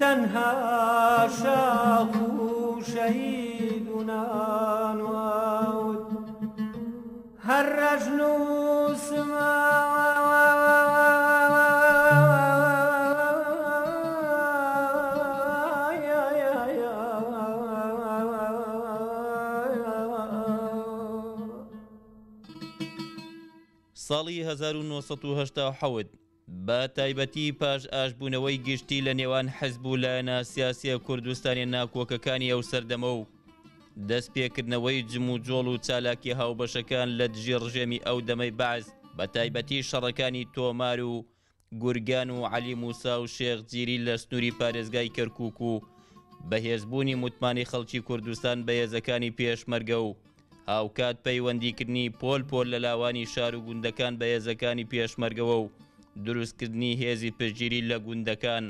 تنهى شاخ شهيدنا نعود هرجنا سماع ساڵی 1970 حەود بە تایبەتی پاش ئاشبوونەوەی گشتی لە نێوان حەزبوو لایەنە سیاسیە کوردستانی ناکۆکەکانی ئەو سەردەمە و دەستپێکردنەوەی جم و جۆڵ و چالاکی هاوبەشەکان لە دژی ڕژێمی ئەو دەمەی باز بە تایبەتی شەڕەکانی تۆمار و گورگان و علی موسا و شێخجیری لە سنووری پارێزگای کەرکک و بەهێزبوونی متمانی خەڵکی کوردستان بەهێزەکانی پێشمەرگە و هاوکات پەیوەندیکردنی پۆل پۆل لە لاوانی شار و گوندەکان بەهێزەکانی پێشمەرگەوە و دروستکردنی هێزی پشتگیری لە گوندەکان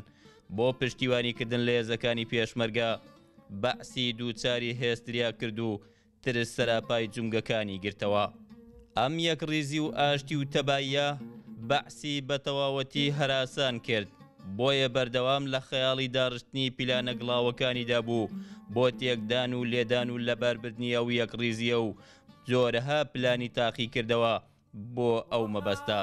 بۆ پشتیوانیکردن لە هێزەکانی پێشمەرگا بەعسی دووچاری هێستریا کرد و ترس سەراپای جونگەکانی گرتەوە ئەم یەک ڕیزی و ئاشتی و تەباییە بەعسی بە تەواوەتی هەراسان کرد بۆیە بەردەوام لە خەیاڵی داڕشتنی پیلانە گڵاوەکانیدا بوو بۆ تێکدان و لێدان و لەباربردنیە و یەک ڕیزیە و زۆرەها پلانی تاقی کردەوە بۆ ئەو مەبەستە.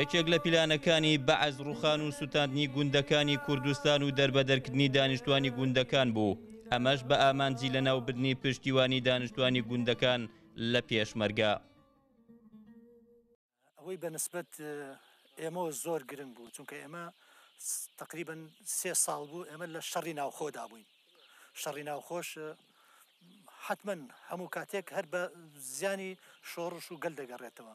یەکێک لە پیلانەکانی بەعز ڕوخان و سووتاندنی گوندەکانی کوردستان و دەربەدەرکردنی دانیشتوانی گوندەکان بوو ئەمەش بە ئامانجی لە ناوبردنی پشتیوانی دانیشتوانی گوندەکان لە پێشمەرگا ئەوەی بەنسبت ئێمە زۆر گرنگ بوو چونکە ئێمە تقریبن سێ ساڵ بوو ئێمە لە شەڕی ناوخۆدا بووین شەڕی ناوخۆش حتمما هەموو کاتێک هەر بە زیانی شۆڕش و گەل دەگەڕێتەوە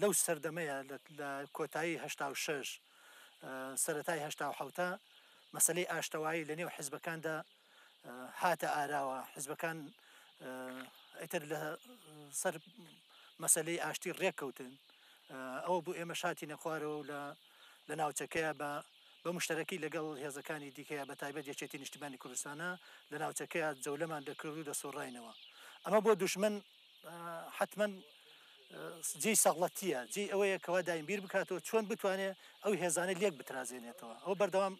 لەو سەردەمەیە لە کۆتایی هشتا شش سەتای هشتا حوتە مەسلەی ئاشتەوایی لە نێو حزبەکاندا هاتە ئاراوە حزبەکان ئەتر لە سەر مەسلەی ئاشتی ڕێککەوتن ئەوە بوو ئێمە شاتی نەخوارەوە لە لە ناوچەکەیە بە بە مشتەکەی لەگەڵ هێزەکانی دیکەیە بە تایبەت یەچێتی نیشتیبانی کوردستانە لە ناوچەکەیە جەولەمان دەکرد و دەسۆڕینەوە ئەمە بۆ دوشمن حتمما جێ سەغڵەتیە جێ ئەوەیە کەوا داینبیر بکاتەوە چۆن بتوانێت ئەو هێزانە لێک بترازێنێتەوە ئەو بەردەوام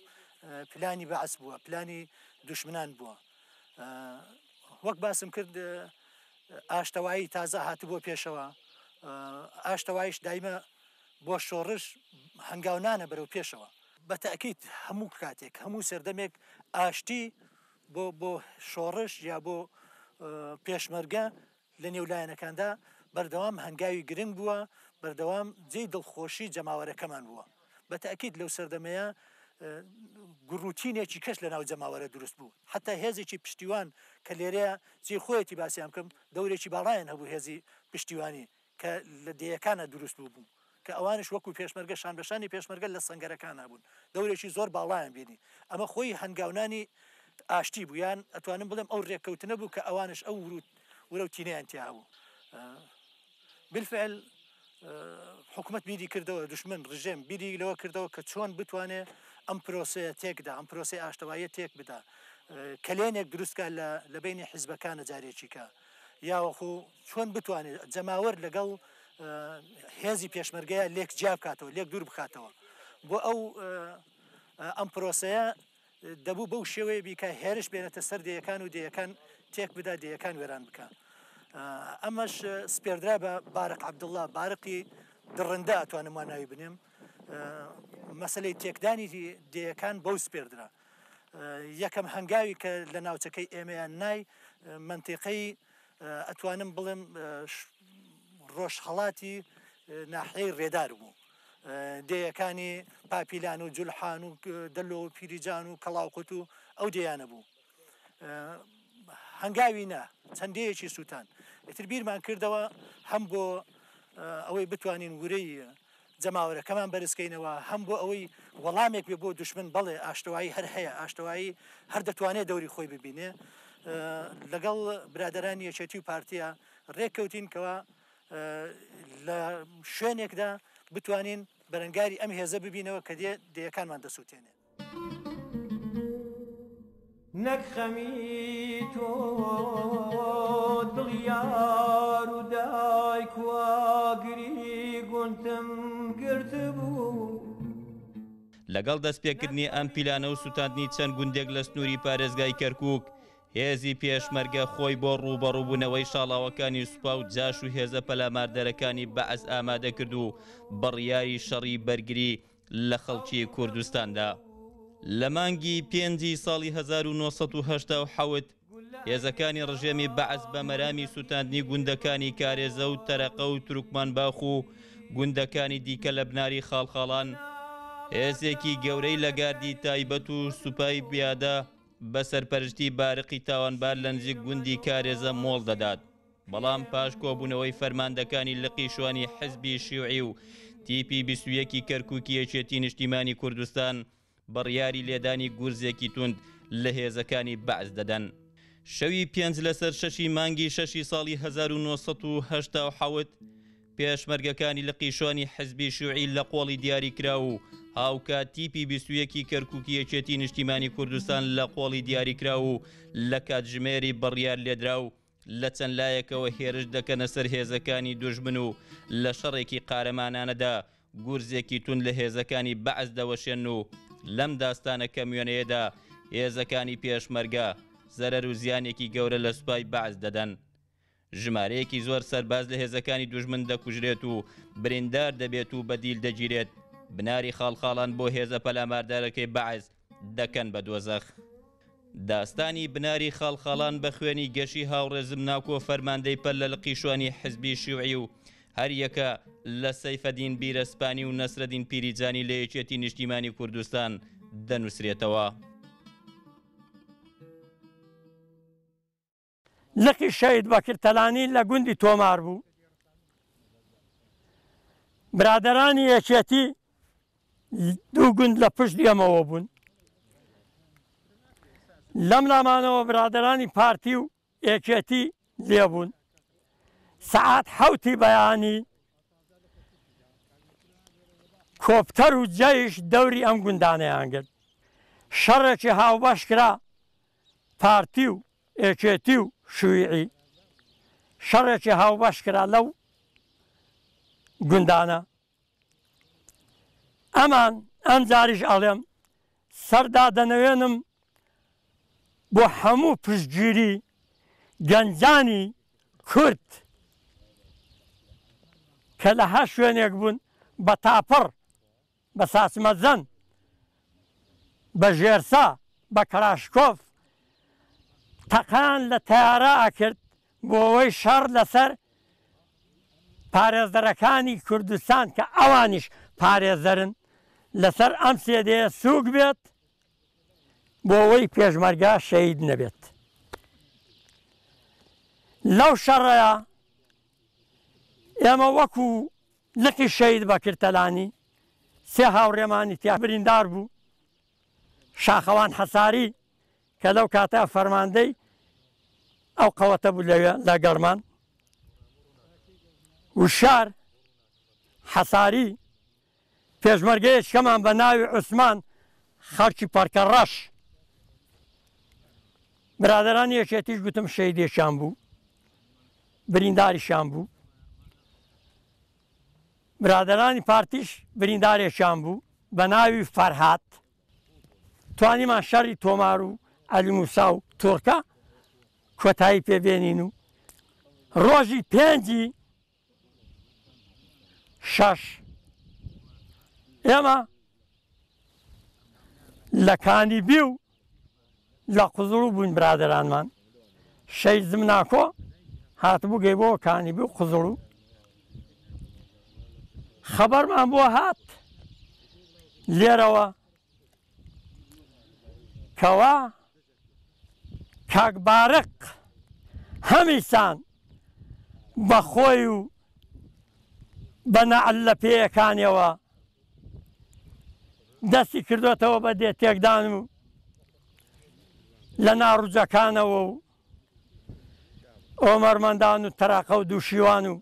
پلانی بەعس بووە پلانی دوشمنان بووە وەک باسم کرد ئاشتەوایی تازە هاتو بۆ پێشەوە ئاشتەوایش دایمە بۆ شۆڕش هەنگاونانە بەرەو پێشەوە بە تاکییت هەموو کاتێک هەموو سەردەمێک ئاشتی بۆ بۆ شۆڕش یا بۆ پێشمەرگە لە نێولایەنەکاندا بەردەوام هەنگاوی گرنگ بووە بەردەوام جێی دڵخۆشی جەماوەرەکەمان بووە بە تاکیید لەو سەردەمەیە گوروتینێکی کەس لە ناو جەماوەرە دروست بوو حتا هێزێکی پشتیوان کە لێرەیە جێ خۆیەتی باسییان بکەم دەورێکی باڵایەن هەبوو هێزی پشتیوانی کە لە دەیەکانە دروست بوو بوو کە ئەوانش وەکو پێشمەرگە شانبشانی پێشمەرگە لە سنگەرەکان نبوون دەورێکی زۆر باڵایان بینی ئەمە خۆی هەنگاوانی ئاشتی بوویان ئەتوانم بڵێم ئەو ڕێککەوتنە بوو کە ئەوانش ئەو ورود ورەوتینیان تیا بوو بالفعل حکوومەت بیری کردەوە دشمن ڕژێم بیری لەوە کردەوە کە چۆن بتوانێت ئەم پرۆسەیە تێکدا ئەم پرۆسی ئاشتەوایە تێک بدا کلێنێک دروستکە لە بینی حیزبەکانە جارێکیکە یاوەخو چۆن بتوانێت جەماوەر لەگەڵ هێزی پێشمەرگەیە لێک جیابکاتەوە لێک دوور بخاتەوە بۆ ئەو ئەم پرۆسەیە دەبوو بەو شێوەیە بیکە هێرش بێنێتە سەر دیەکان و دیەکان تێک بدا دیەکان وێران بکە ئەمەش سپێردرا بە بارق عبدله بارقی دڕندا ئەتوانم وانناوی بنێم مەسلەی تێکدانی دیەکان بەو سپێردرا یەکەم هەنگاوی کە لە ناوچەکەی ئێمەیان نای منتیقەی ئەتوانم بڵێم ڕۆژهڵاتی ناحەی ڕێدار بوو دەیەکانی پاپیلان و جولحان و دەلۆ و پیریجان و کەڵاوکوت و ئەو دەیانە بوو هەنگاوی نا چەندەیەکی سووتان ئتر بیرمان کردەوە هەم بۆ ئەوەی بتوانین ورەی جەماوەرە کەمان بەرزکەینەوە هەم بۆ ئەوەی وەڵامێک بێ بۆ دشمن بەڵێ ئاشتەوایی هەر هەیە ئاشتەوایی هەر دەتوانێت دەوری خۆی ببینێ لەگەڵ برادرانی یەچێتی و پارتیە ڕێککەوتینکەوە لە شوێنێکدا بتوانین بەرەنگاری ئەم هێزە ببینەوە کە دێ دیەکانمان دەسووتێنێت نەک خەمی تۆ دڵیار و دایکواگری گونتم گرت بوو لەگەڵ دەستپێکردنی ئەم پیلانە و سووتاندنی چەند گوندێک لە سنووری پارێزگای کەرکک هێزی پێشمەرگە خۆی بۆ ڕووبەڕووبوونەوەی شاڵاوەکانی سوپا و جاش و هێزە پەلاماردەرەکانی بەعز ئامادە کرد و بڕیاری شەڕی بەرگری لە خەڵکی کوردستاندا. لە مانگی پێنجی ساڵی 1970 هێزەکانی ڕژێمی بەعز بە مەرامی سووتاندنی گوندەکانی کارێزە و تەرەقە و تروکمان باخ و گوندەکانی دیکە لە بناری خاڵخاڵان هێزێکی گەورەی لە گاردی تایبەت و سوپای پیادا بە سەرپەرشتی بارقی تاوانبار لە نزیک گوندی کارێزە مۆڵ دەدات. بەڵام پاش کۆبوونەوەی فەرماندەکانی لە قیشوانی حزبی شیوعی و تیپی 21 کەرکووکیەکێتی نیشتیمانی کوردستان، بڕیاری لێدانی گورزێکی توند لە هێزەکانی بەعز دەدەن. شەوی پێنج لەسەر شەشی مانگی شەشی ساڵی 1970 پێشمەرگەکانی لە قیشانی حزبی شوعی لە قۆڵی دیاریکرا و هاوکە تیپی بیستویەکی کەرکووکیەچێتی نیشتیمانی کوردستان لە قۆڵی دیاریکرا و لە کاتژمێری بڕیار لێدرا و لە چەند لایەکەوە هێرش دەکەنە سەر هێزەکانی دوژمن و لە شەڕێکی قارەمانانەدا گورزێکی تون لە هێزەکانی بەعز دەوەشێن و لەم داستانەکە میێنەیەدا هێزەکانی پێشمەرگە زەرەر و زیانێکی گەورە لە سوپای بەعز دەدەن. ژمارەیەکی زۆر سەرباز لە هێزەکانی دوژمن دەکوژرێت و بریندار دەبێت و بەدیل دەگیرێت بناری خاڵخاڵان بۆ هێزە پەلاماردارەکەی بەعز دەکەن بە دۆزەخ. داستانی بناری خاڵخاڵان بە خوێنی گەشی هاوڕێزم ناکۆ فەرماندەی پەل لە لە قیشوانی حزبی شوعی و هەر یەکە لە سەیفەدین بیرەسپانی و نەسرەدین پیریجانی لە یەکێتی نیشتیمانی کوردستان دەنووسێتەوە. لەکی شەید بەکردتەلانی لە گوندی تۆمار بوو. برادرانی یەکێتی دوو گوند لە پشت ئەمەوە بوون. لەم لامانەوە برادرانی پارتی و یەکێتی لێبوون. سعات حوتی بەیانی کۆپتەر و جەیش دەوری ئەم گوندانەیان گرت شەڕێکی هاوبەش کرا پارتی و ئێکێتی و شوویعی شەڕێکی هاوبەش کرا لەو گوندانە ئەمان ئەم جاریش ئەڵێم سەردا دەنەوێنم بۆ هەموو پشتگیری گەنجانی کورت کە لە هە شوێنێک بوون بە تاپڕ بە ساسمەزەن بە ژێرسا بە کراشکۆف تەقان لە تیارە ئاکرد بۆ ئەوەی شەڕ لەسەر پارێزەرەکانی کوردستان کە ئەوانیش پارێزەرن لەسەر ئەم سێدێ سووک بێت بۆ ئەوەی پێشمەرگا شەید نەبێت. لەو شەڕەیە ئێمە وەکو لەکی شەید بە کرتەلانی سێ هاوڕێمانی تیا بریندار بوو شاخەوان حەساری کە لەو کاتە فەرماندەی ئەو قەوەتە بوو لەوێ لە گەڕمان وشار حەساری پێشمەرگەیە شەمان بە ناوی عوسمان خەڵکی پارکە ڕەش برادران یەکێتیش گوتم شەیدێشان بوو برینداریشان بوو برادرانی پارتیش بریندارێکیان بوو بە ناوی فەرهات توانیمان شەڕی تۆمار و ئەلیموسا و تۆرکە کۆتایی پێبێنین و ڕۆژی پێنجی شەش ئێمە لە کانی بی و لە قزڵ و بووین برادرانمان شەی زم ناکۆ هاتبوو گەی بۆ کانی بی و قزڵ و خەبەرمان بۆ هات لێرەوە کەوا کاکبارق هەمیسان بە خۆی و بەنەعل لە پێیەکانیەوە دەستی کردوێتەوە بە دێ تێکدان و لە ناڕوجەکانەوە و ئۆمەرمەندان و تەراقە و دووشیوان و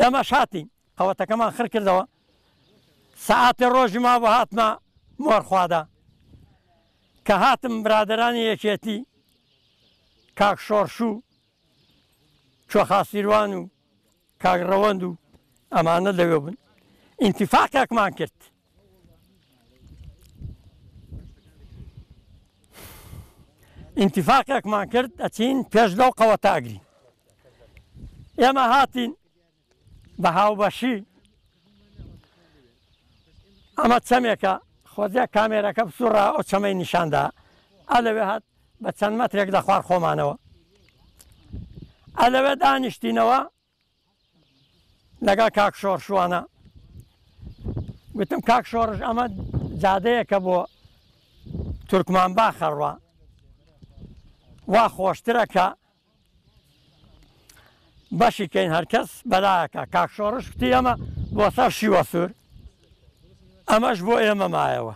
ئێمە شاتی قەوەتەکەمان خر کردەوە سەعاتی ڕۆژی ما بە هاتمە مۆرخوادا کە هاتم برادرانی یەکێتی کاک شۆڕشوو چۆخاسیروان و کاگڕەوەند و ئەمانە لەوێ بن ئینتیفاکێکمان کرد ئینتیفاکێکمان کرد ئەچین پێش لەو قەوە تاگری ئێمە هاتین بە هاوبەشی ئەمە چەمێکە خۆزیە کامێرەکە بسوڕ ئەو چەمەی نیشاندا ئە لەوێ هات بە چەند مەترێک لە خوار خۆمانەوە ئە لەوێ دانیشتینەوە لەگەڵ کاک شۆڕ شووانە گوتم کاک شۆڕش ئەمە جادەیەکە بۆ تورکمان با خەڕوە وا خۆشترەکە بەشیکەین هەرکەس بەلایەکە کاکشۆڕش کتی ئەمە بۆ سەر شیوە سوور ئەمەش بۆ ئێمە مایەوە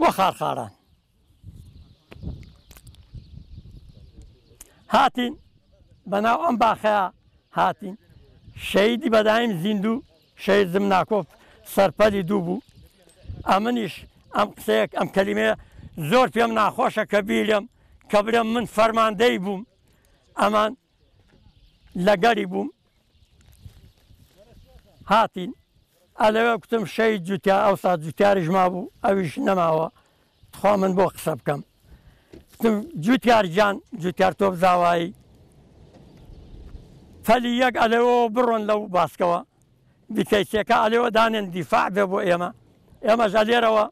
بۆ خارخاران هاتین بەناو ئەم باخەیە هاتین شەیدی بەدایم زیندوو شەید زم ناکۆف سەرپەلی دوو بوو ئەمنیش ئەم قسەیەک ئەم کەلیمەیە زۆر پێم ناخۆشە کە بیرم کە برم من فەرماندەی بووم ئەمان لەگەری بووم هاتین ئەلەوە کوتم شەی جوتیا ئەو سا جوتیاریش ما بوو ئەویش نەماوە تخوا من بۆ قسە بکەم جوتیار جان جوتیار تۆ بزاوایی فەلی یەک ئەلەوە بڕۆن لەو باسکەوە بیتەیسەکە ئەلەوە دانێن دیفاع بێ بۆ ئێمە ئێمە ژالێرەوە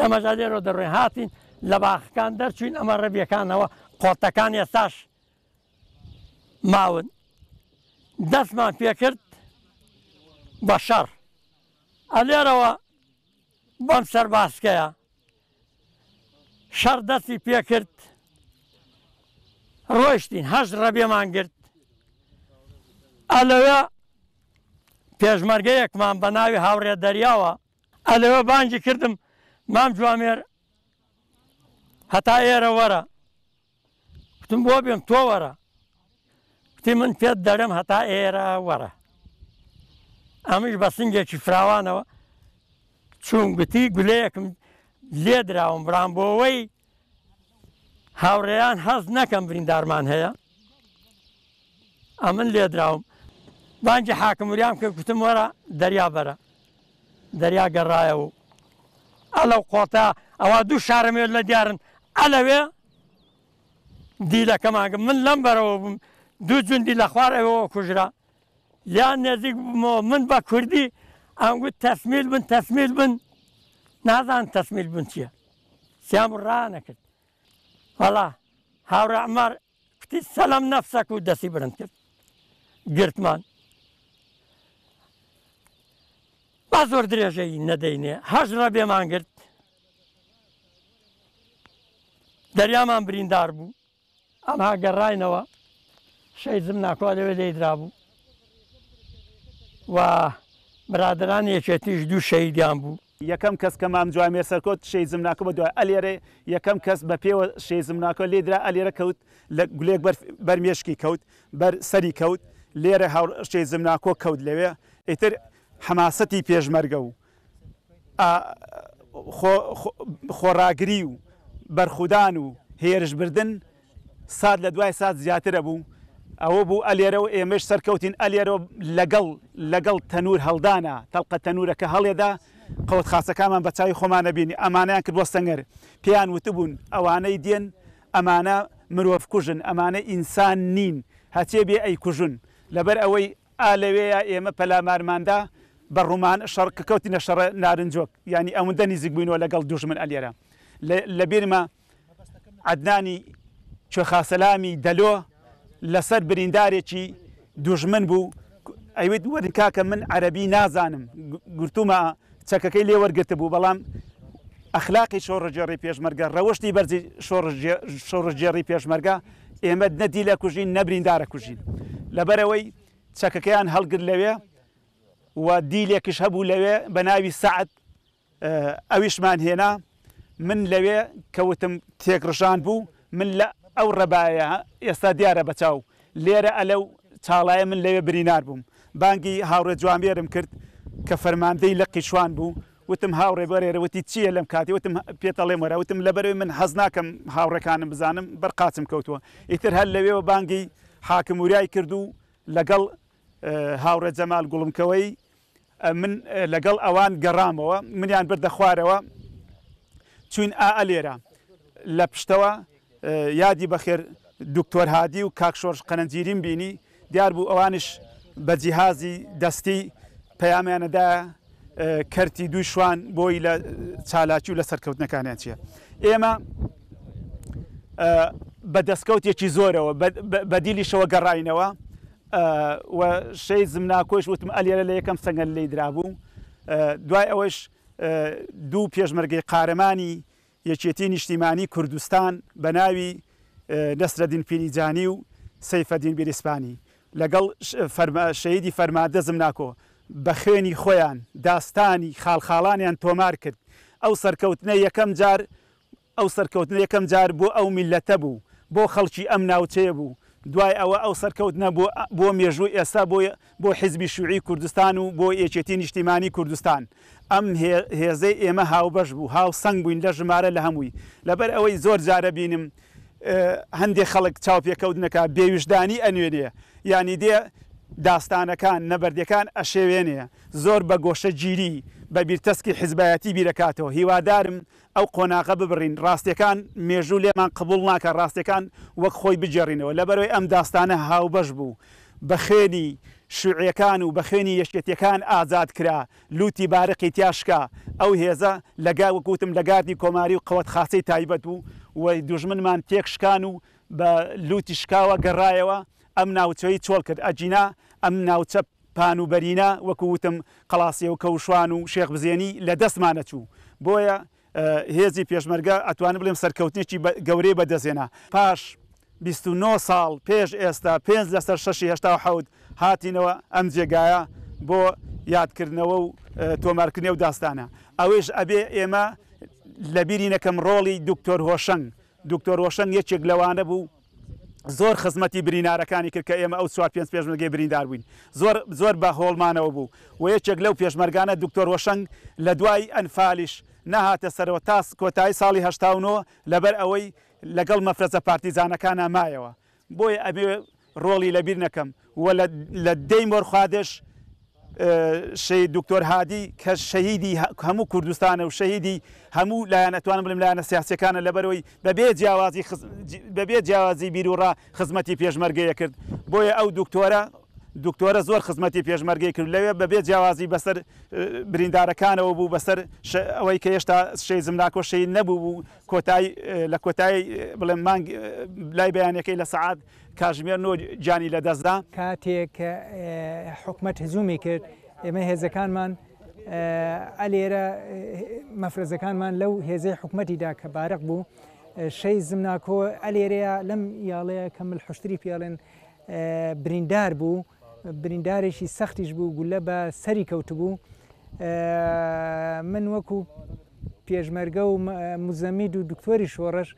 ئێمە ژالێرەوە دەڕێ هاتین لە باخەکان دەرچوین ئەمە ڕەبیەکانەوە قۆتەکان ئێستاش ماون دەستمان پێکرد بە شەڕ ئەلێرەوە بەم سەرباسکەیە شەڕ دەستی پێکرد ڕۆیشتین هەشت ڕەبێمان گرت ئەلەوە پێشمەرگەیەکمان بە ناوی هاوڕێ دەریاوە ئەلەوە بانگی کردم مام جوامێر هەتا ئێرە وەرە وتم بۆ بێم تۆ وەرە وتی من پێت دەرم هەتا ئێرە وەرە ئەمش بە سنگێکی فراوانەوە چون گوتی گولەیەکم لێ درراوم برام بۆەوەی هاوڕێیان حەز نەکەم بریندارمان هەیە ئەمن لێدراوم بانجی حاکموریان کە گوتم وەرە دەریا بەرە دەریا گەڕایەوە ئەلەو قۆتا ئەوە دوو شارەمێت لە دیارن ئەلەوێ دیلەکەماگەم من لەم بەرەوە بم دوو جوندی لە خوارەوەەوە کوژرا یان نێزیک بمەوە من بە کوردی ئەمگووت تەسمیل بن تەسمیل بن نازان تەسمیل بن چییە سیام ڕانەکرد وەڵا هاوڕ ئەمار کوتی سەلام نەفسەک و دەسی برند کرد گرتمان با زۆر درێژەی نەدەینێ هەژرە بێمان گرت دەریامان بریندار بوو ئەمها گەڕاینەوە شەیزم ناکوا لەوێ دەیدرا بوو و برادران یەکێتیش دوو شەیدیان بوو یەکەم کەس کە مام جوای مێسەرکۆت شەیزم ناکە بە دوای ئەلێرێ یەکەم کەس بە پێوە شەیزم ناکۆ لێدرا ئەلێرە کەوت لە گولێک بەرمێشکی کەوت بەر سەری کەوت لێرە هاو شەیزم ناکۆ کەوت لەوێ ئیتر حماسەتی پێشمەرگە و خۆڕاگری و بەرخودان و هێرشبردن ساد لە دوای سات زیاترە بوو ئەوە بوو ئەلێرە و ئێمەش سەرکەوتین ئەلێرە لەگەڵ لەگەڵ تەنور هەڵدانە تەڵقە تەنورەکە هەڵێدا قوت خاسەکانمان بە چاوی خۆمانە بینی ئەمانیان کردوە سەنگەر پێیان وتبوون ئەوانەی دێن ئەمانە مرۆڤ کوژن ئەمانە ئینسان نین هەچێ بێ ئەی کوژن لەبەر ئەوەی ئالەوەیە ئێمە پەلامارماندا بە ڕوومان شەڕکەکەوتی نە شەڕە نارنجۆک ینی ئەوەندە نزیک بووینەوە لەگەڵ دوژمن ئەلێرە لە بیرمە عدنانی چێخاسەلامی دەلۆ لەسەر بریندارێکی دوژمن بوو ئەیوێت وەرن کاکە من عەربی نازانم گرتومە چەکەکەی لێ وەرگرت بوو بەڵام ئەخلاقی شۆڕژێڕی پێشمەرگە ڕەوەشتی بەرزی شۆڕژێڕی پێشمەرگە ئێمە نەدی لە کوژین نەبریندارە کوژین لەبەرەوەی چەکەکەیان هەڵگر لەوێ و دیلێکش هەبوو لەوێ بە ناوی سعد ئەویشمان هێنا من لەوێ کەوتم تێکڕژان بوو من لە ئەو ڕەبایە ئێستا دیارە بەچاو لێرە ئەلەو چاڵایە من لەوێ برینار بووم بانگی هاوڕێ جوانبێرم کرد کە فەرماندەی لە قیشوان بوو وتم هاوڕێ بەرێرەوەتی چییە لەم کاتی وتم پێتەڵێم وەرە وتم لە بەرەوەی من حەز ناکەم هاوڕەکانم بزانم بەرقاچم کەوتووە ئیتر هەر لەوێەوە بانگی حاکموریای کرد و لەگەڵ هاوڕێ جەمال گوڵمکەوەی من لەگەڵ ئەوان گەڕامەوە منیان بردە خوارەوە چوین ئا ئەلێرە لە پشتەوە یادی بەخێر دکتۆر هادی و کاکشۆرش قەنەنجیریم بینی دیار بوو ئەوانش بە جیهازی دەستی پەیامیانەدا کەرتی دوی شوان بۆی لە چالاکی و لە سەرکەوتنەکانیان چیە ئێمە بە دەستکەوتێکی زۆرەوە بەدیلیشەوە گەڕینەوە شەی زمناکۆش وتم ئەلێرە لە یەکەم سەنگەل لی درابوو دوای ئەوەش دوو پێشمەرگی قارەمانی یەکێتی نیشتیمانی کوردستان بە ناوی دەسترەدین پیریجانی و سەیفەدین بیریسپانی لەگەڵ شەیدی فەرمادەزم ناکۆ بە خوێنی خۆیان داستانی خاڵخاڵانیان تۆمار کرد ئەو سەرکەوتنە یەکەم جار ئەو سەرکەوتن یەکەم جار بۆ ئەو میلەتە بوو بۆ خەڵکی ئەم ناوچەیە بوو دوای ئەوە ئەو سەرکەوتنە بۆ مێژوو ئێستا بۆ حیزبی شوعی کوردستان و بۆ یەکێتی نیشتیمانی کوردستان ئەم هێزەی ئێمە هاوبەش بوو هاو سنگ بووین لە ژمارە لە هەمووی لەبەر ئەوەی زۆر جارە بینم هەندێک خەڵک چاوپێکەوتنەکە بێویشدانی ئەنوێنێ ینی دێ داستانەکان نەبەردەکان ئەشێوێنێ زۆر بە گۆشە گیری بە بیرتەسکی حزبایەتی بیرەکاتەوە هیوادارم ئەو قۆناغە ببڕین ڕاستیەکان مێژوو لێمان قبول ناکە ڕاستیەکان وەک خۆی بجێڕینەوە لەبەرەوەی ئەم داستانە هاوبەش بوو بە خێنی شوعیەکان و بە خوێنی یەشکێتیەکان ئازاد کرا لوتی بارقی تیاشکا ئەو هێزە لەگا وەکوتم لە گاردی کۆماری و قوت خاسی تایبەت و وی دوژمنمان تێکشکان و بە لوتی شکاوە گەڕایەوە ئەم ناوچەی چۆڵ کرد ئەجینا ئەم ناوچە پان و بەرینە وەکووتم قلاسی و کەوشوان و شێخ بزێنی لە دەستمانە چوو بۆیە هێزی پێشمەرگە ئەتوانە بڵێم سەرکەوتنێکی گەورەی بەدەزێنا پاش 29 ساڵ پێش ئێستا پێ لەسەر 6 1970 هاتینەوە ئەم جێگایە بۆ یادکردنەوە و تۆمارکردنی و داستانە ئەوەش ئەبێ ئێمە لە بیری نەکەم ڕۆڵی دکتۆر هۆشنگ دکتۆر هۆشنگ یەکێک لەوانە بوو زۆر خزمەتی برینارەکانی کرد کە ئێمە ئەو چوار پێ پێشمەرگی بریندار بووین زۆر زۆر بە هۆڵمانەوە بوو و یەکێک لەو پێشمەرگانە دکتۆر هۆشنگ لە دوای ئەنفالیش نەهاتە سەرەوە تاس کۆتایی ساڵی هشتاونەوە لەبەر ئەوەی لەگەڵ مەفرەزە پارتیزانەکانە مایەوە بۆیە ئەبێ ڕۆڵی لەبیر نەکەم وە لە دەی مۆرخوادش شەی دکتۆر هادی کە شەهیدی هەموو کوردستانە و شەهیدی هەموو لایەن ئەتوانم بڵم لایەنە سیاسەکانە لەبەرەوەی بەبێ جیاوازی بەبێ جیاوازی بیرورا خزمەتی پێشمەرگەیە کرد بۆیە ئەو دکتۆرە دکتۆرە زۆر خزمەتی پێشمەرگی کرد لەوێ بەبێ جیاوازی بەسەر بریندارەکانەوە بوو بەسەر ئەوەی کە هێشتا شەی زمناکۆ شەی نەبوو بوو کۆتایی لە کۆتایی بڵێ مانگ لای بەیانەکەی لە سعات کاژمێر نۆ جانی لە دەستدا کاتێک حکومت هزومی کرد ئێمە هێزەکانمان ئەلێرە مەفرزەکانمان لەو هێزەی حکوومەتیدا کە بارەق بوو شەی زمناکۆ ئەلێرەیە لەم یاڵەیە کەمل حشتی پیاڵێن بریندار بوو بریندارێکی سەختیش بوو گولە بە سەری کەوتبوو من وەکو پێشمەرگە و موزەمید و دکتۆری شۆڕش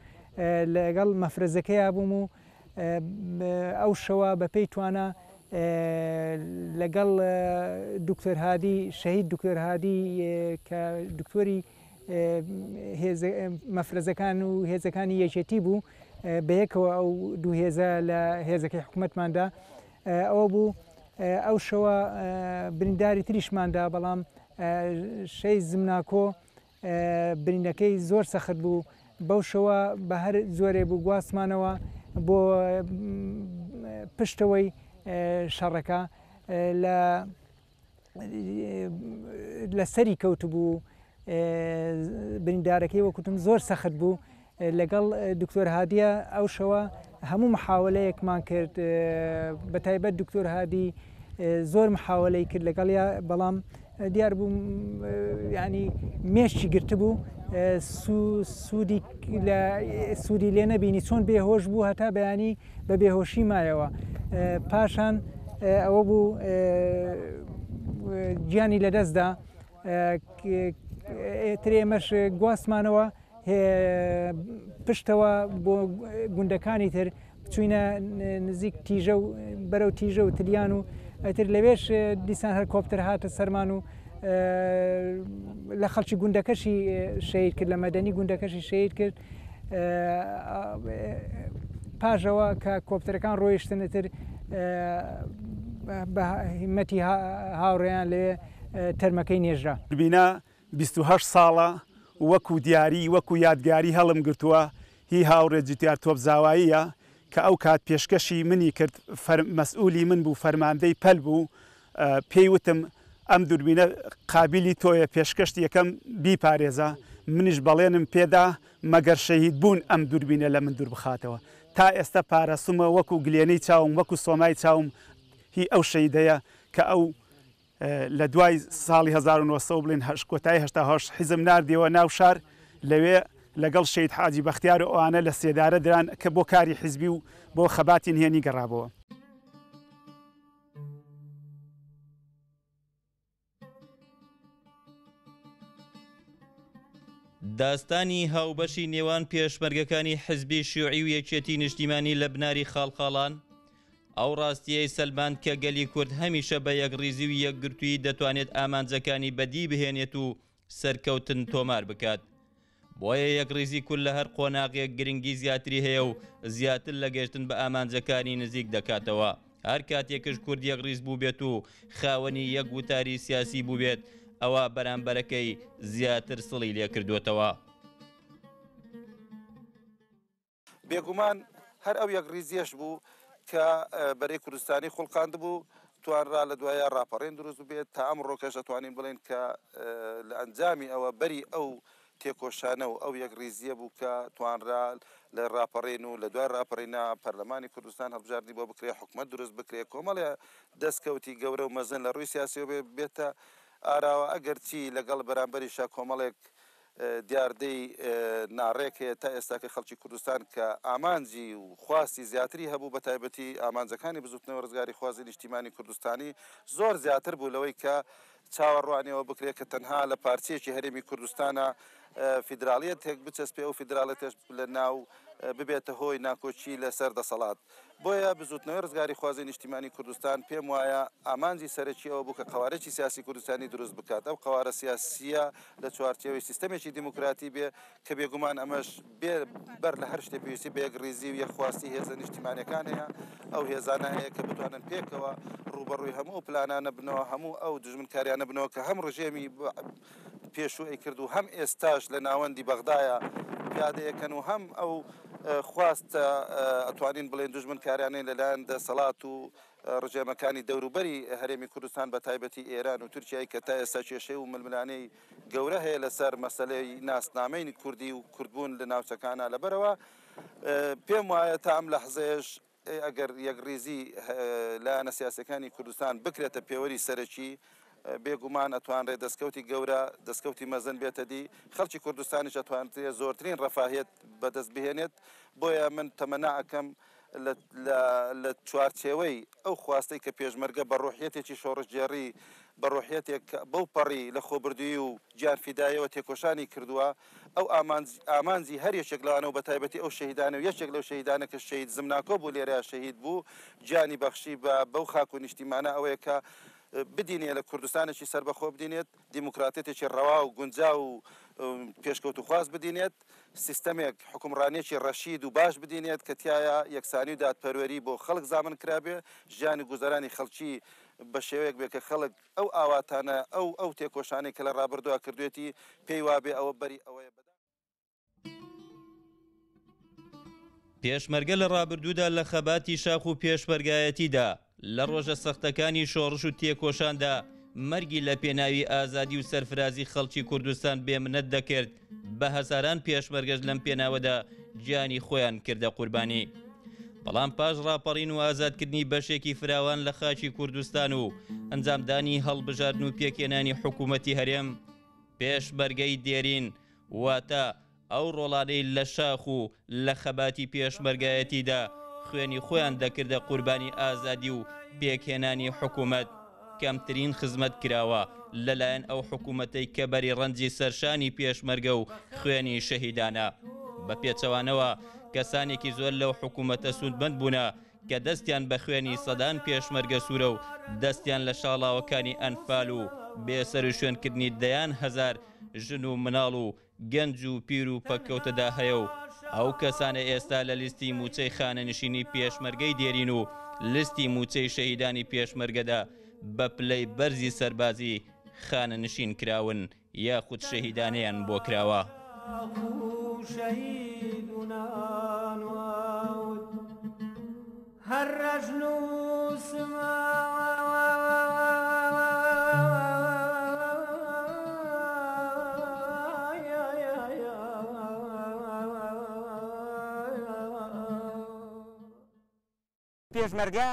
لەگەڵ مەفرزەکەی بووم و ئەو شەوە بەپی توانە لەگەڵ دکتۆر هادی شەهید دکتۆر هادی کە دکتۆری مەفرزەکان و هێزەکانی یەکێتی بوو بەیەکەوە ئەو دوو هێزە لە هێزەکەی حکوومەتماندا ئەوە بوو ئەو شەوە برینداری تریشماندا بەڵام شەی زمناکۆ برینەکەی زۆر سەخت بوو بەو شەوە بە هەر زۆرێ بوو گواستمانەوە بۆ پشتەوەی شەڕەکە لە لە سەری کەوت بوو بریندارەکەی وەکوتم زۆر سەخت بوو لەگەڵ دکتۆر هادیە ئەو شەوە هەموو محاولەیەکمان کرد بە تایبەت دکتۆر هادی زۆر محاولەی کرد لەگەڵیا بەڵام دیار بوو ینی مێشتی گرت بوو سوودی سوودی لێ نەبینی چۆن بێهۆش بوو هەتا بەیانی بە بێهۆشی مایەوە پاشان ئەوە بوو گیانی لەدەستدا ترێمەش گواستمانەوە پشتەوە بۆ گوندەکانی تر بچوینە نزیک تیژە و بەرەو تیژە و تلیان و ئەتر لەوێش دیسان هەر کۆپتر هاتە سەرمان و لە خەڵکی گوندەکەشی شیر کرد لە مەدەنی گوندەکەشی شیر کرد پاژەوە کە کۆپتەرەکان ڕۆیشتنەتر بە هیمەتی هاوڕێیان لێ تەرمەکەی نێژرا بینە 28 ساڵە وەکو دیاری وەکو یادگاری هەڵم گرتووە هی هاوڕێجیتیار تۆبزاواییە کە ئەو کات پێشکەشی منی کرد مەسئولی من بوو فەرماندەی پەل بوو پێیوتم ئەم دوربینە قابلی تۆیە پێشکەشت یەکەم بیپارێزە منیش بەڵێنم پێدا مەگەر شەهید بوون ئەم دوربینە لە من دوور بخاتەوە تا ئێستا پارەسومە وەکو گلێنەی چاوم وەکو سۆمای چاوم هی ئەو شەیدەیە کە ئەو لە دوای ساڵی 1970 بڵین هەش کۆتایی هەهش حیزم نردیەوە ناو شار لەوێ لەگەڵ شید حاجی بەختیار و ئەوانە لە سێدارە دران کە بۆ کاری حیزبی و بۆ خەباتین هێنی گەڕابەوە. داستانی هاوبەشی نێوان پێشمەرگەکانی حزبی شوعی و یەکێتی نیشتیمانی لە بناری خاڵقاڵان ئەو ڕاستیەی سەلمان کە گەلی کورد هەمیشە بە یەکڕیزی و یەکگرتووی دەتوانێت ئامانجەکانی بەدی بهێنێت و سەرکەوتن تۆمار بکات. بۆیە یەکڕیزی کول لە هەر قۆناغێک گرنگی زیاتری هەیە و زیاتر لە گەشتن بە ئامانجەکانی نزیک دەکاتەوە. هەر کاتێکش کورد یەکڕیز بوو بێت و خاوەنی یەک وتاری سیاسی بوو بێت ئەوە بەرامبەرەکەی زیاتر سڵی لێکردوێتەوە. بێگومان هەر ئەو یەک ریزیەش بوو کە بەری کوردستانی خولقاند بوو توانرا لە دوایە راپەڕێن دروست بێت تا ئەم ڕۆکەش دەتوانین بڵێن کە لە ئەنجامی ئەوە بەری ئەو تێکۆشانە و ئەو یەک ریزیە بوو کە توانرا لە راپەڕێن و لە دوای راپەڕێنا پەرلەمانی کوردستان هەبژاردی بۆ بکرێ حکومە دروست بکرێ کۆمەڵێ دەستکەوتی گەورە و مەزن لە ڕووی سیاسی بێتە ئاراوە ئەگەرچی لەگەڵ بەرامبەریشە کۆمەڵێک دیاردەی ناڕێک هەیە تا ئێستاکە خەڵکی کوردستان کە ئامانجی و خواستی زیاتری هەبوو بە تایبەتی ئامانجەکانی بزوتنەوە ڕزگاری خوازی نیشتیمانی کوردستانی زۆر زیاتر بوو لەوەی کە چاوەڕوانیەوە بکرێت کە تەنها لە پارچێکی هەرێمی کوردستانە فیدراالیت تێک بچەس پێ و فیدراالەتێش لە ناو ببێتە هۆی ناکۆچی لەسەر دەسەڵات بۆیە بزوتنەوەی ڕزگاری خوازی نیشتیمانی کوردستان پێم وایە ئامانجی سەرەکی ئەوە بوو کە قوارەی سیاسی کوردستانی دروست بکات ئەو قوارە سیاسیە لە چوارچەوەی سیستمێکی دیموکراتی بێ کە بێگومان ئەمەش بەر لە هەر شتێ پێویستی بێگریزی و یەخواستی هێزە نیشتیمانەکان هەیە ئەو هێزانە هەیە کە بتوانن پێکەوە ڕوبەڕووی هەموو پلانانە بنەوە هەموو ئەو دژمنکاریانە ئەوانە بنەوە کە هەم ڕژێمی پێشوی کرد و هەم ئێستاش لە ناوەندی بەغدایە پیادەیەکەن و هەم ئەو خواستە ئەتوانین بڵێن دژمن کاریانەی لەلایەن دەسەڵات و ڕژێمەکانی دەوروبەری هەرێمی کوردستان بە تایبەتی ئێران و تورکیای کە تا ئێستا کێشەی و ململانەی گەورە هەیە لەسەر مەسلەی ناسنامەین کوردی و کوردبوون لە ناوچەکانە لەبەرەوە پێم وایە تا ئەم لە حزێش ئەگەر یەکریزی لایەنە سیاسەکانی کوردستان بکرێتە پێوەری سەرەکی بێگومان ئەتوانڕێ دەستکەوتی گەورە دەستکەوتی مەزن بێتە دی خەڵکی کوردستانیش ئەتوانێ زۆرترین ڕەفاهێت بەدەست بهێنێت بۆیە من تەمەناکەم لە چوارچێوەی ئەو خواستەی کە پێشمەرگە بە ڕۆحیەتێکی شۆڕژجێڕی بە ڕۆحیەتێک بەو پەڕی لە خۆبردوی و جیانفیدایەوە تێکۆشانی کردووە ئەو ئامانزی هەر یەکێک لەوانەوە بە تایبەتی ئەو شەیددانە و یەکێک لەو شەیددانە کە شەید زمناکۆ بوو لێرە شەهید بوو گیانی بەخشی بە بەو خاک و نیشتیمانە ئەوەیە کە بدینێ لە کوردستانێکی سربەخۆ بدینێت دیموکراتێتێکی ڕەوا و گونجا و پێشکەوت و خواست بدینێت سیستمێک حکومڕانێکی ڕەشید و باش بدینێت کە تایە یەکسانی و دادپەروەری بۆ خەڵک زامن کرابێ ژیانی گوزارانی خەڵکی بە شێوەیەک بێ کە خەڵک ئەو ئاواتانە ئەو ئەو تێکۆشانی کە لە ڕابردووە کردوێتی پێی وابێ ئەوە بەری ئەوەیە بدا پێشمەرگە لە ڕابردوودا لە خەباتی شاخ و پێشمەرگایەتیدا لە ڕۆژە سەختەکانی شۆڕش و تێکۆشاندا مەرگی لە پێناوی ئازادی و سەرفرازی خەڵکی کوردستان بێمنەت دەکرد بە هەساران پێشمەرگەش لەم پێناوەدا گیانی خۆیان کردە قوربانی. بەڵام پاش ڕاپەڕین و ئازادکردنی بەشێکی فراوان لە خاچی کوردستان و ئەنجامدانی هەڵبژاردن و پێکێنانی حکوومەتی هەرێم پێشمەرگەی دێرین واتە ئەو ڕۆڵانەی لە شاخ و لە خەباتی پێشمەرگایەتیدا خوێنی خۆیان دەکردە قوربانی ئازادی و پێکهێنانی حکوومەت کەمترین خزمەت کراوە لەلایەن ئەو حکوومەتەی کە بەری ڕەنجی سەرشانی پێشمەرگە و خوێنی شەهیدانە بە پێچەوانەوە کەسانێکی زۆر لەو حکوومەتە سوودبند بوونە کە دەستیان بە خوێنی سەدان پێشمەرگە سوورە و دەستیان لە شاڵاوەکانی ئەنفال و بێسەر و شوێنکردنی دەیان هزار ژن و مناڵ و گەنج و پیر و پەکەوتەدا هەیە و ئەو کەسانە ئێستا لە لیستی موچەی خانەنشینی پێشمەرگەی دێرین و لیستی موچەی شەیدانی پێشمەرگەدا بە پلەی بەرزی سەربازی خانە نشین کراون یاخود شەهیدانیان بۆ کراوە. هەر ڕژن و سما پێشمەرگە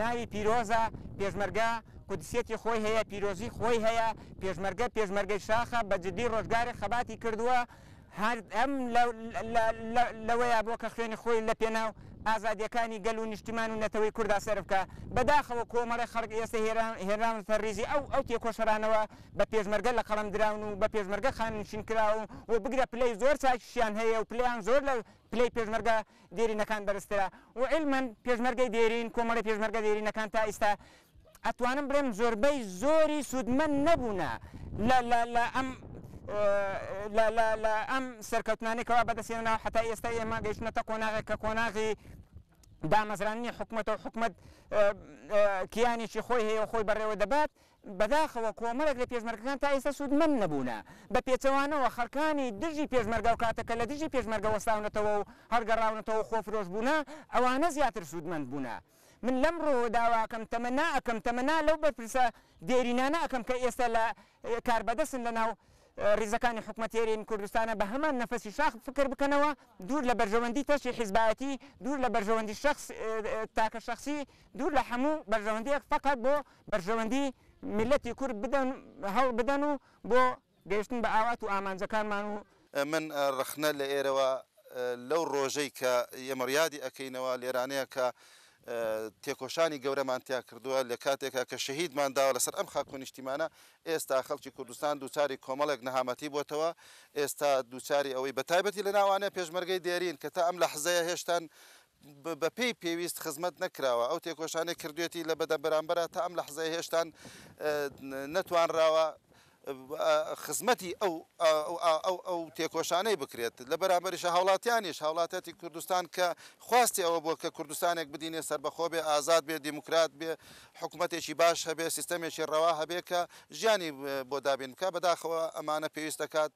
ناوی پیرۆزە پێشمەرگە قودسێتی خۆی هەیە پیرۆزی خۆی هەیە پێشمەرگە پێشمەرگەی شاخە بە جدی ڕۆژگاری خەباتی کردووە هەر ئەم لەوەیە بۆ کە خوێنی خۆی لە پێناو ئازادیەکانی گەل و نیشتیمان و نەتەوەی کووردا سەرکە بەداخەوە کۆمەڵی خەرگ ئێستا هێران تەرریزی ئەو ئەو تێکۆشەرانەوە بە پێشمەرگە لە قەڵم دراون و بە پێشمەرگە خانشین کراون و بگرە پلەی زۆر چاکیشیان هەیە و پلیان زۆر لە پلەی پێشمەرگە دێرینەکان بەرزترا و علممن پێشمەرگەی دێرین کۆمەڵی پێشمەرگە دێرینەکان تا ئێستا ئەتوانم بڵێم زۆربەی زۆری سوودمە نەبوونا لە ئەم لە ئەم سەرکەوتانێکەوە بەدەسێنەوە حتا ئێستا ئێمە گەیشتنەتە کۆناغێک کە کۆناغی دامەزرانی حکوومەتەوە حکوومەت کیانێکی خۆی هەیە خۆی بەڕێوە دەبات بەداخەوە کۆمەرەك لە پێشمەرگەکان تا ئێستا سوود من نەبوونا بە پێچەوانەوە خەرکانی دژی پێشمەرگە و کاتەکە لە دژی پێشمەرگەوە ساونەتەوە و هەرگەڕاونەتەوە خۆفرۆش بوونا ئەوانە زیاتر سوودمەند بوونا. من لەم ڕۆ داواکەم تەمەنا ئەەکەم تەمەنا لەو بەرپرسە دێرینانە ئەەکەم کە ئێستا لە کاربەدەسن لە ناو ڕێزەکانی حکوومەتێرین کوردستانە بە هەمان نەفەسی شاخ فکر بکەنەوە دوور لە بەرژەوەندی تەشی حیزباەتی دوور شخص آه، آه، تاکە شخصی دوور لە هەموو فقط بۆ بەرژەوەندی ملەتی کورد بدەن هەڵ بدەن و بۆ گەشتن بە ئاوات و ئامانجەکانمان و آه، من ڕخنە لە ئێرەوە لەو ڕۆژەی کە ئێمەڕیادی ئەەکەینەوە لێرانەیە کە تێکۆشانی گەورەمان تیا کردووە لە کاتێکا کە شەهیدمان داوە لەسەر ئەم خاکو نیشتیمانە ئێستا خەڵکی کوردستان دووچاری کۆمەڵێک نەهامەتی بۆتەوە ئێستا دووچاری ئەوەی بەتایبەتی لە ناوانە پێشمەرگەی دێرین کە تا ئەم لە حزەیە هێشتان بە پێی پێویست خزمەت نکراوە ئەو تێکۆشانەی کردوێتی لە بەدە بەرامبەر تا ئەم لە حزای هێشتان نتوانراوە خزمەتی ئەو ئەو تێکۆشانەی بکرێت لە بەرامبەریشە هاوڵاتیانیش هاوڵاتەتی کوردستان کە خواستی ئەوە بووە کە کوردستانێک بدینێ سربەخۆ بێ ئازاد بێ دیموکرات بێ حکوومەتێکی باش هەبێ سیستەمێکی ڕەوا هەبێ کە ژیانی بۆ دابین بکە بەداخەوە ئەمانە پێویست دەکات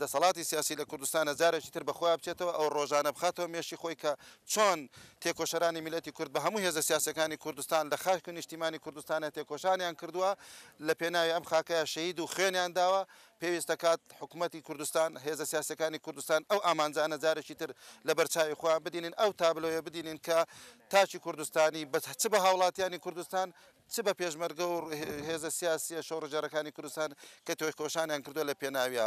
دەسەڵاتی سیاسی لە کوردستانە جارێکی تر بەخۆی بچێتەوە ئەو ڕۆژانە بخاتەوە مێشی خۆی کە چۆن تێکۆشەرانی میلەتی کورد بە هەموو هێزە سیاسەکانی کوردستان لە خاک و نیشتیمانی کوردستانە تێکۆشانیان کردووە لە پێناوی ئەم خاکەیە شەید و خوێنیان داوە پێویستە کات حکوومەتتی کوردستان هێزە سیاسەکانی کوردستان ئەو ئامانزانە جارێکی تر لە بەرچاوی خۆیان بدینین ئەو تابلۆیە بدینین کە تاچی کوردستانی بەچ بە هاوڵاتیانی کوردستان چ بە پێشمەرگە و هێزە سیاسیە شەڕژارەکانی کوردستان کە تۆی کۆشانیان کردو لە پێناویە.